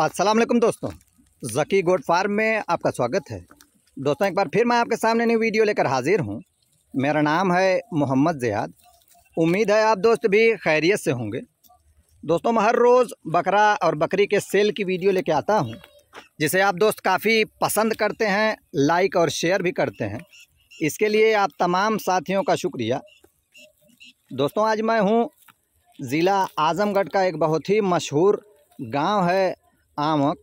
अस्सलाम वालेकुम दोस्तों जकी गोड फार्म में आपका स्वागत है दोस्तों एक बार फिर मैं आपके सामने नई वीडियो लेकर हाजिर हूँ मेरा नाम है मोहम्मद जयाद उम्मीद है आप दोस्त भी खैरियत से होंगे दोस्तों मैं हर रोज़ बकरा और बकरी के सेल की वीडियो लेके आता हूँ जिसे आप दोस्त काफ़ी पसंद करते हैं लाइक और शेयर भी करते हैं इसके लिए आप तमाम साथियों का शुक्रिया दोस्तों आज मैं हूँ ज़िला आज़मगढ़ का एक बहुत ही मशहूर गांव है आमक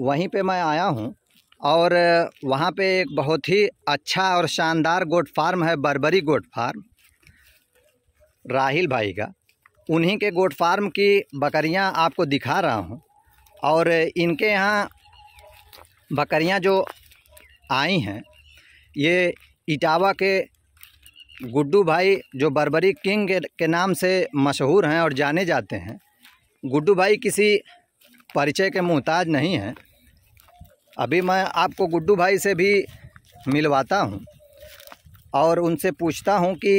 वहीं पे मैं आया हूँ और वहाँ पे एक बहुत ही अच्छा और शानदार गोट फार्म है बरबरी गोट फार्म राहिल भाई का उन्हीं के गोट फार्म की बकरियाँ आपको दिखा रहा हूँ और इनके यहाँ बकरियाँ जो आई हैं ये इटावा के गुड्डू भाई जो बरबरी किंग के, के नाम से मशहूर हैं और जाने जाते हैं गुड्डू भाई किसी परिचय के मोहताज नहीं हैं अभी मैं आपको गुड्डू भाई से भी मिलवाता हूँ और उनसे पूछता हूँ कि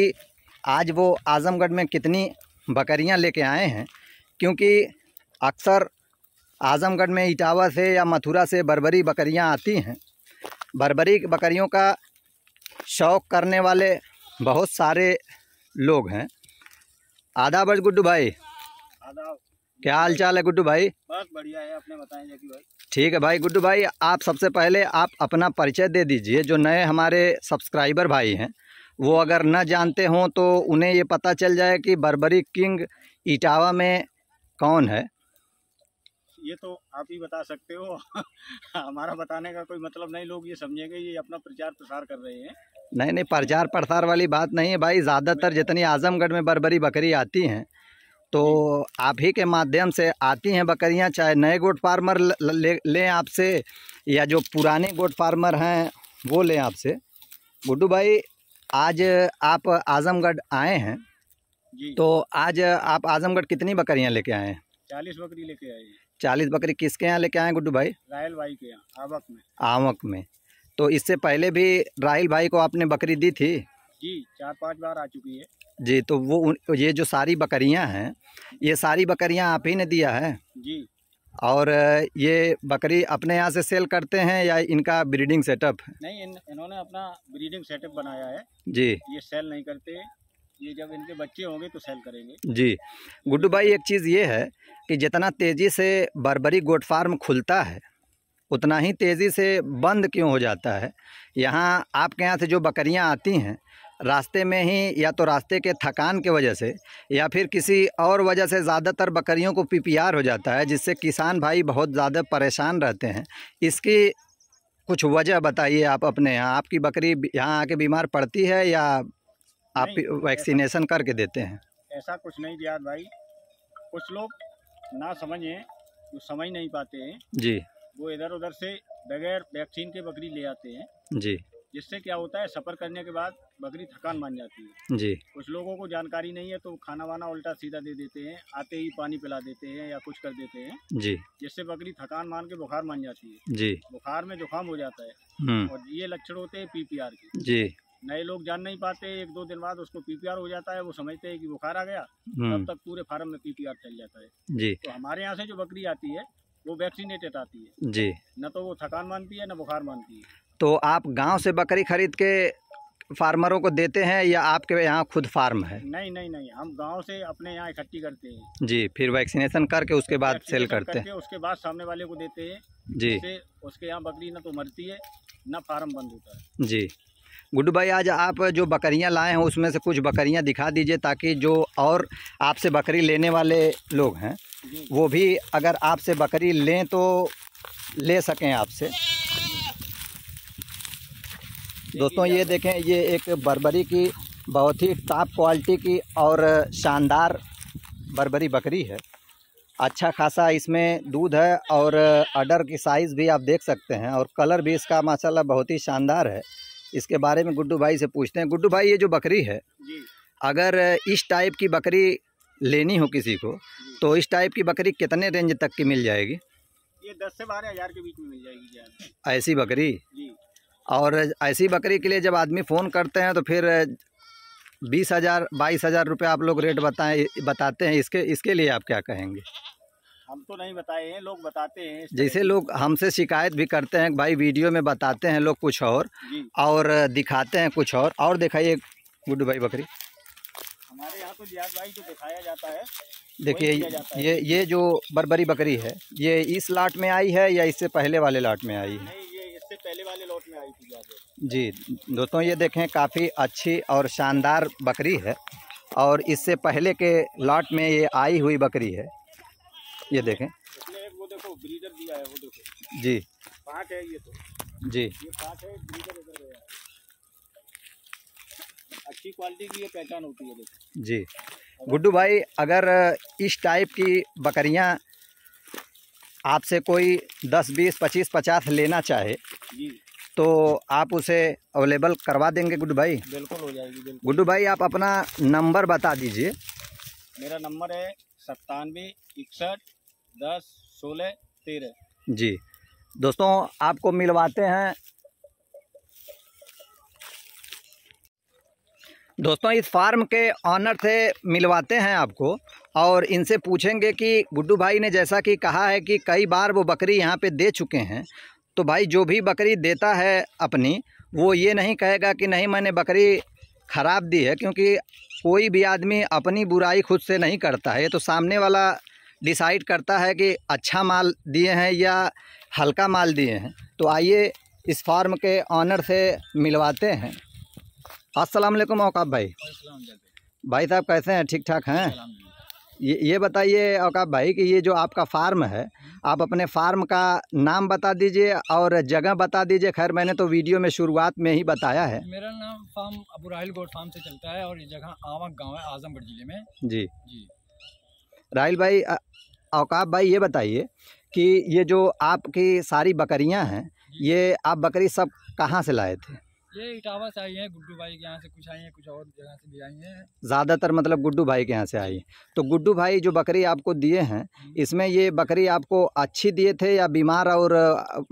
आज वो आज़मगढ़ में कितनी बकरियाँ लेके आए हैं क्योंकि अक्सर आज़मगढ़ में इटावा से या मथुरा से बरबरी बकरियाँ आती हैं बरबरी बकरियों का शौक़ करने वाले बहुत सारे लोग हैं आदाब गुड्डू भाई आदाब क्या हाल चाल है गुड्डू भाई बस बढ़िया है अपने बताएं भाई ठीक है भाई गुड्डू भाई आप सबसे पहले आप अपना परिचय दे दीजिए जो नए हमारे सब्सक्राइबर भाई हैं वो अगर न जानते हों तो उन्हें ये पता चल जाए कि बर्बरी किंग इटावा में कौन है ये तो आप ही बता सकते हो हमारा बताने का कोई मतलब नहीं लोग ये समझेंगे ये अपना प्रचार प्रसार कर रहे हैं नहीं नहीं प्रचार प्रसार वाली बात नहीं है भाई ज़्यादातर जितनी आजमगढ़ में बर्बरी बकरी आती हैं तो आप ही के माध्यम से आती हैं बकरियां चाहे नए गोट फार्मर ले लें आपसे या जो पुराने गोट फार्मर हैं वो लें आपसे गुड्डू भाई आज आप आज़मगढ़ आए हैं तो आज आप आज़मगढ़ कितनी बकरियां लेके आए हैं चालीस बकरी लेके आए चालीस बकरी किसके यहाँ लेके आए गुड्डू भाई राहल भाई के यहाँ आवक में आवक में तो इससे पहले भी राहल भाई को आपने बकरी दी थी जी चार पांच बार आ चुकी है जी तो वो ये जो सारी बकरियां हैं ये सारी बकरियां आप ही ने दिया है जी और ये बकरी अपने यहाँ से सेल करते हैं या इनका ब्रीडिंग सेटअप नहीं इन, इन्होंने अपना ब्रीडिंग सेटअप बनाया है जी ये सेल नहीं करते ये जब इनके बच्चे होंगे तो सेल करेंगे जी गुड्डू भाई एक चीज़ ये है कि जितना तेज़ी से बरबरी गोट फार्म खुलता है उतना ही तेज़ी से बंद क्यों हो जाता है यहाँ आपके यहाँ से जो बकरियाँ आती हैं रास्ते में ही या तो रास्ते के थकान के वजह से या फिर किसी और वजह से ज़्यादातर बकरियों को पीपीआर हो जाता है जिससे किसान भाई बहुत ज़्यादा परेशान रहते हैं इसकी कुछ वजह बताइए आप अपने यहाँ आपकी बकरी यहाँ आके बीमार पड़ती है या आप वैक्सीनेशन करके देते हैं ऐसा कुछ नहीं दिया भाई कुछ लोग ना समझें जो समझ नहीं पाते हैं जी वो इधर उधर से बगैर वैक्सीन के बकरी ले आते हैं जी जिससे क्या होता है सफ़र करने के बाद बकरी थकान मान जाती है जी कुछ लोगों को जानकारी नहीं है तो खाना वाना उल्टा सीधा दे देते हैं आते ही पानी पिला देते हैं या कुछ कर देते हैं जी जिससे बकरी थकान मान के बुखार मान जाती है जी बुखार में जुकाम हो जाता है हम्म। और ये लक्षण होते हैं पीपीआर के जी नए लोग जान नहीं पाते एक दो दिन बाद उसको पीपीआर हो जाता है वो समझते हैं कि बुखार आ गया तब हम्म। तक पूरे फार्म में पीपीआर फैल जाता है जी तो हमारे यहाँ से जो बकरी आती है वो वैक्सीनेटेड आती है जी न तो वो थकान मानती है न बुखार मानती है तो आप गांव से बकरी खरीद के फार्मरों को देते हैं या आपके यहाँ खुद फार्म है नहीं नहीं नहीं हम गांव से अपने यहाँ इकट्ठी करते हैं जी फिर वैक्सीनेशन करके उसके बाद सेल करते हैं उसके बाद सामने वाले को देते हैं जी उसके यहाँ बकरी न तो मरती है न फार्म बंद होता है जी गुड्डू भाई आज आप जो बकरियां लाए हैं उसमें से कुछ बकरियां दिखा दीजिए ताकि जो और आपसे बकरी लेने वाले लोग हैं वो भी अगर आपसे बकरी लें तो ले सकें आपसे दोस्तों ये देखें ये एक बर्बरी की बहुत ही टॉप क्वालिटी की और शानदार बर्बरी बकरी है अच्छा खासा इसमें दूध है और अडर की साइज़ भी आप देख सकते हैं और कलर भी इसका माशाल्लाह बहुत ही शानदार है इसके बारे में गुड्डू भाई से पूछते हैं गुड्डू भाई ये जो बकरी है अगर इस टाइप की बकरी लेनी हो किसी को तो इस टाइप की बकरी कितने रेंज तक की मिल जाएगी ये दस से बारह हज़ार के बीच में मिल जाएगी ऐसी बकरी जी और ऐसी बकरी के लिए जब आदमी फ़ोन करते हैं तो फिर बीस हज़ार बाईस हज़ार रुपये आप लोग रेट बताएं बताते हैं इसके इसके लिए आप क्या कहेंगे हम तो नहीं बताए हैं लोग बताते हैं जैसे लोग हमसे शिकायत भी करते हैं भाई वीडियो में बताते हैं लोग कुछ और और दिखाते हैं कुछ और और दिखाइए गुड्डू भाई बकरी हमारे यहाँ तो लिहाज भाई जो दिखाया जाता है देखिए ये ये जो बरबरी बकरी है ये इस लाट में आई है या इससे पहले वाले लाट में आई है जी दोस्तों ये देखें काफ़ी अच्छी और शानदार बकरी है और इससे पहले के लॉट में ये आई हुई बकरी है ये देखें एक वो देखो ब्रीडर दिया है वो देखो जी पाँच है ये तो जी ये है ब्रीडर इधर गया है अच्छी क्वालिटी की ये पहचान होती है देखो जी गुड्डू भाई अगर इस टाइप की बकरियां आपसे कोई दस बीस पच्चीस पचास लेना चाहे जी तो आप उसे अवेलेबल करवा देंगे गुड्डू भाई बिल्कुल हो जाएगी गुड्डू भाई आप अपना नंबर बता दीजिए मेरा नंबर है सत्तानवे इकसठ दस सोलह तेरह जी दोस्तों आपको मिलवाते हैं दोस्तों इस फार्म के ऑनर से मिलवाते हैं आपको और इनसे पूछेंगे कि गुड्डू भाई ने जैसा कि कहा है कि कई बार वो बकरी यहाँ पे दे चुके हैं तो भाई जो भी बकरी देता है अपनी वो ये नहीं कहेगा कि नहीं मैंने बकरी ख़राब दी है क्योंकि कोई भी आदमी अपनी बुराई खुद से नहीं करता है ये तो सामने वाला डिसाइड करता है कि अच्छा माल दिए हैं या हल्का माल दिए हैं तो आइए इस फार्म के ऑनर से मिलवाते हैं अस्सलाम वालेकुम औकाब भाई भाई साहब कैसे हैं ठीक ठाक हैं ये ये बताइए औकाब भाई कि ये जो आपका फार्म है आप अपने फार्म का नाम बता दीजिए और जगह बता दीजिए खैर मैंने तो वीडियो में शुरुआत में ही बताया है मेरा नाम फार्म अबू राहिल गोड फार्म से चलता है और ये जगह आवा गांव है आजमगढ़ जिले में जी जी राहिल भाई औकाब भाई ये बताइए कि ये जो आपकी सारी बकरियां हैं ये आप बकरी सब कहाँ से लाए थे ये इटावा से आई है गुड्डू भाई के यहाँ से कुछ आई है कुछ और जगह से भी आई है ज़्यादातर मतलब गुड्डू भाई के यहाँ से आई तो गुड्डू भाई जो बकरी आपको दिए हैं इसमें ये बकरी आपको अच्छी दिए थे या बीमार और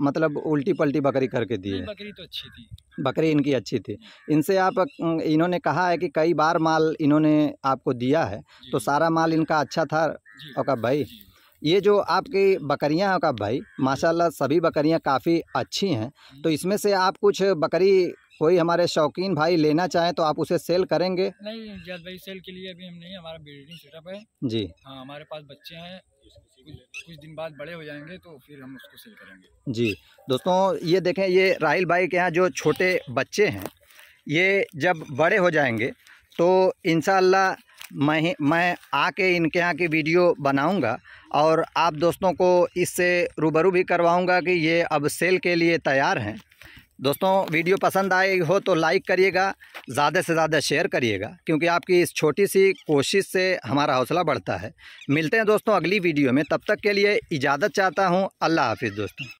मतलब उल्टी पल्टी बकरी करके दिए बकरी तो अच्छी थी बकरी इनकी अच्छी थी इनसे आप इन्होंने कहा है कि कई बार माल इन्होंने आपको दिया है तो सारा माल इनका अच्छा था ओका भाई ये जो आपकी बकरियां हैं औकाब भाई माशाल्लाह सभी बकरियां काफ़ी अच्छी हैं तो इसमें से आप कुछ बकरी कोई हमारे शौकीन भाई लेना चाहें तो आप उसे सेल करेंगे नहीं जल भाई सेल के लिए अभी हम नहीं हमारा बिल्डिंग सेटअप है जी हाँ हमारे पास बच्चे हैं कुछ दिन बाद बड़े हो जाएंगे तो फिर हम उसको सेल करेंगे जी दोस्तों ये देखें ये राहल भाई के यहाँ जो छोटे बच्चे हैं ये जब बड़े हो जाएंगे तो इन मैं मैं आके इनके यहाँ की वीडियो बनाऊंगा और आप दोस्तों को इससे रूबरू भी करवाऊंगा कि ये अब सेल के लिए तैयार हैं दोस्तों वीडियो पसंद आई हो तो लाइक करिएगा ज़्यादा से ज़्यादा शेयर करिएगा क्योंकि आपकी इस छोटी सी कोशिश से हमारा हौसला बढ़ता है मिलते हैं दोस्तों अगली वीडियो में तब तक के लिए इजाज़त चाहता हूँ अल्लाह हाफिज़ दोस्तों